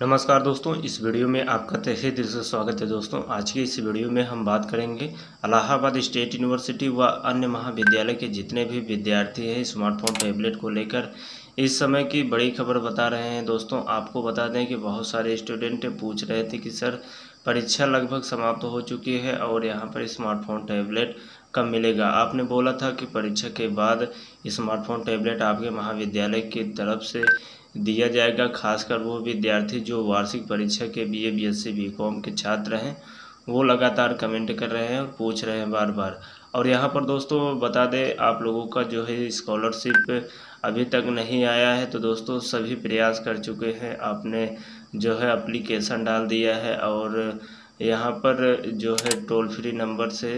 नमस्कार दोस्तों इस वीडियो में आपका तहे दिल से स्वागत है दोस्तों आज के इस वीडियो में हम बात करेंगे अलाहाबाद स्टेट यूनिवर्सिटी व अन्य महाविद्यालय के जितने भी विद्यार्थी हैं स्मार्टफोन टैबलेट को लेकर इस समय की बड़ी खबर बता रहे हैं दोस्तों आपको बता दें कि बहुत सारे स्टूडेंट पूछ रहे थे कि सर परीक्षा लगभग समाप्त हो चुकी है और यहाँ पर स्मार्टफोन टैबलेट कब मिलेगा आपने बोला था कि परीक्षा के बाद स्मार्टफोन टैबलेट आपके महाविद्यालय की तरफ से दिया जाएगा खासकर वो विद्यार्थी जो वार्षिक परीक्षा के B A B S C B com के छात्र हैं वो लगातार कमेंट कर रहे हैं और पूछ रहे हैं बार बार और यहाँ पर दोस्तों बता दें आप लोगों का जो है स्कॉलरशिप अभी तक नहीं आया है तो दोस्तों सभी प्रयास कर चुके हैं आपने जो है अप्लीकेशन डाल दिया है और यहाँ पर जो है टोल फ्री नंबर से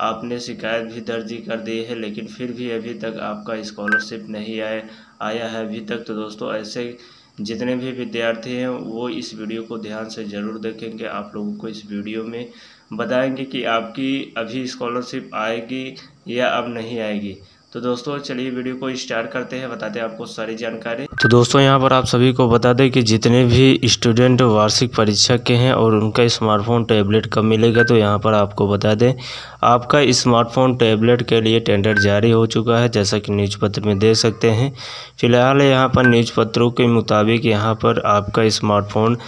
आपने शिकायत भी दर्ज कर दी है लेकिन फिर भी अभी तक आपका स्कॉलरशिप नहीं आए आया है अभी तक तो दोस्तों ऐसे जितने भी विद्यार्थी हैं वो इस वीडियो को ध्यान से ज़रूर देखेंगे आप लोगों को इस वीडियो में बताएंगे कि आपकी अभी स्कॉलरशिप आएगी या अब नहीं आएगी तो दोस्तों चलिए वीडियो को स्टार्ट करते हैं बताते हैं आपको सारी जानकारी तो दोस्तों यहाँ पर आप सभी को बता दें कि जितने भी स्टूडेंट वार्षिक परीक्षा के हैं और उनका स्मार्टफोन टैबलेट कब मिलेगा तो यहाँ पर आपको बता दें आपका स्मार्टफोन टैबलेट के लिए टेंडर जारी हो चुका है जैसा कि न्यूज़ पत्र में दे सकते हैं फिलहाल यहाँ पर न्यूज़ पत्रों के मुताबिक यहाँ पर आपका स्मार्टफोन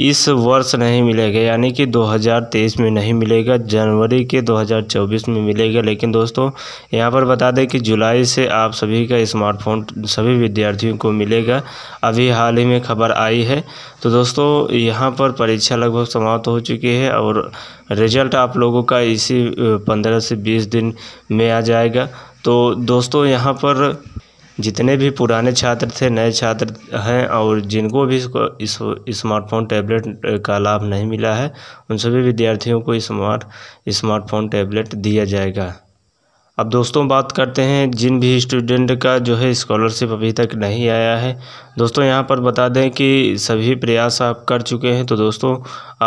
इस वर्ष नहीं मिलेगा यानी कि 2023 में नहीं मिलेगा जनवरी के 2024 में मिलेगा लेकिन दोस्तों यहाँ पर बता दें कि जुलाई से आप सभी का स्मार्टफोन सभी विद्यार्थियों को मिलेगा अभी हाल ही में खबर आई है तो दोस्तों यहाँ पर परीक्षा लगभग समाप्त हो चुकी है और रिजल्ट आप लोगों का इसी पंद्रह से बीस दिन में आ जाएगा तो दोस्तों यहाँ पर जितने भी पुराने छात्र थे नए छात्र हैं और जिनको भी इसको इस स्मार्टफोन टैबलेट का लाभ नहीं मिला है उन सभी विद्यार्थियों को स्मार्ट स्मार्टफोन टैबलेट दिया जाएगा अब दोस्तों बात करते हैं जिन भी स्टूडेंट का जो है स्कॉलरशिप अभी तक नहीं आया है दोस्तों यहाँ पर बता दें कि सभी प्रयास आप कर चुके हैं तो दोस्तों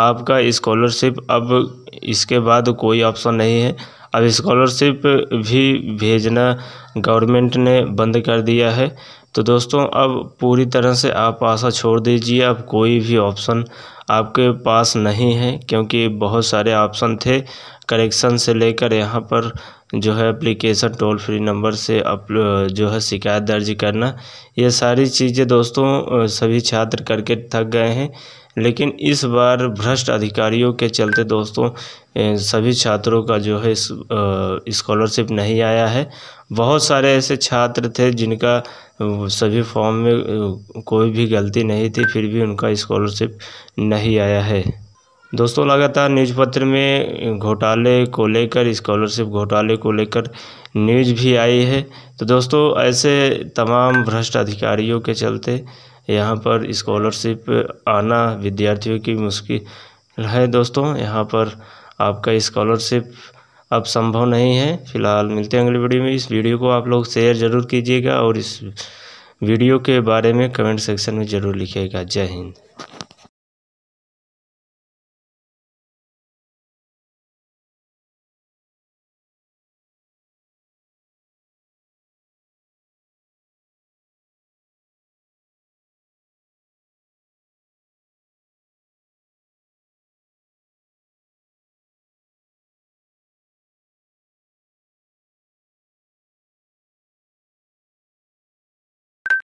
आपका स्कॉलरशिप अब इसके बाद कोई ऑप्शन नहीं है अब स्कॉलरशिप भी भेजना गवर्नमेंट ने बंद कर दिया है तो दोस्तों अब पूरी तरह से आप आशा छोड़ दीजिए अब कोई भी ऑप्शन आपके पास नहीं है क्योंकि बहुत सारे ऑप्शन थे करेक्शन से लेकर यहाँ पर जो है एप्लीकेशन टोल फ्री नंबर से अप जो है शिकायत दर्ज करना ये सारी चीज़ें दोस्तों सभी छात्र करके थक गए हैं लेकिन इस बार भ्रष्ट अधिकारियों के चलते दोस्तों सभी छात्रों का जो है स्कॉलरशिप नहीं आया है बहुत सारे ऐसे छात्र थे जिनका सभी फॉर्म में कोई भी गलती नहीं थी फिर भी उनका स्कॉलरशिप नहीं आया है दोस्तों लगातार न्यूज़ पत्र में घोटाले को लेकर स्कॉलरशिप घोटाले को लेकर न्यूज़ भी आई है तो दोस्तों ऐसे तमाम भ्रष्ट अधिकारियों के चलते यहाँ पर स्कॉलरशिप आना विद्यार्थियों की मुश्किल है दोस्तों यहाँ पर आपका स्कॉलरशिप अब संभव नहीं है फ़िलहाल मिलते हैं अगली वीडियो में इस वीडियो को आप लोग शेयर ज़रूर कीजिएगा और इस वीडियो के बारे में कमेंट सेक्शन में ज़रूर लिखिएगा जय हिंद